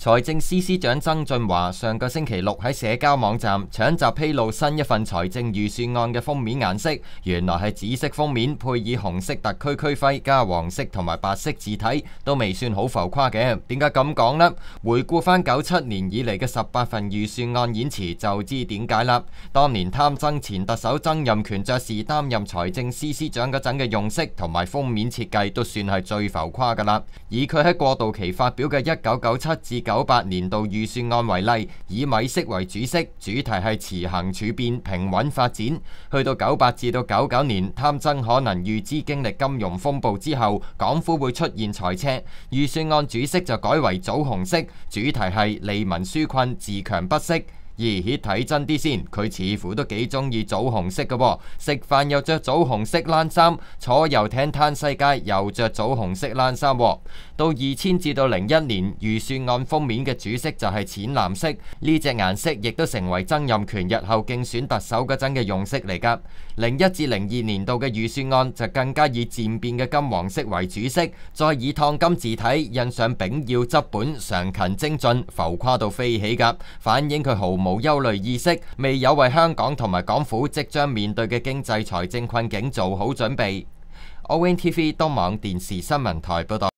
财政司司长曾俊华上个星期六喺社交网站抢集披露新一份财政预算案嘅封面颜色，原来系紫色封面配以红色特区区徽加黄色同埋白色字体，都未算好浮夸嘅。点解咁讲呢？回顾翻九七年以嚟嘅十八份预算案演词就知点解啦。当年贪真前特首曾荫权爵士担任财政司司长嗰阵嘅用色同埋封面设计都算系最浮夸噶啦。以佢喺过渡期发表嘅一九九七至九九八年度预算案为例，以米色为主色，主题系持行处变、平稳发展。去到九八至到九九年，貪们真可能预知经历金融风暴之后，港府会出现財赤。预算案主色就改为枣红色，主题系利民纾困、自强不息。而且睇真啲先，佢似乎都几中意枣红色嘅，食饭又着枣红色冷衫，坐游艇滩西街又着枣红色冷衫。到二千至到零一年預算案封面嘅主色就係淺藍色，呢只顏色亦都成為曾蔭權日後競選特首嗰陣嘅用色嚟噶。零一至零二年度嘅預算案就更加以漸變嘅金黃色為主色，再以燙金字體印上「丙要執本，常勤精進，浮誇到飛起」噶，反映佢毫無憂慮意識，未有為香港同埋港府即將面對嘅經濟財政困境做好準備。O N T V 東網電視新聞台報導。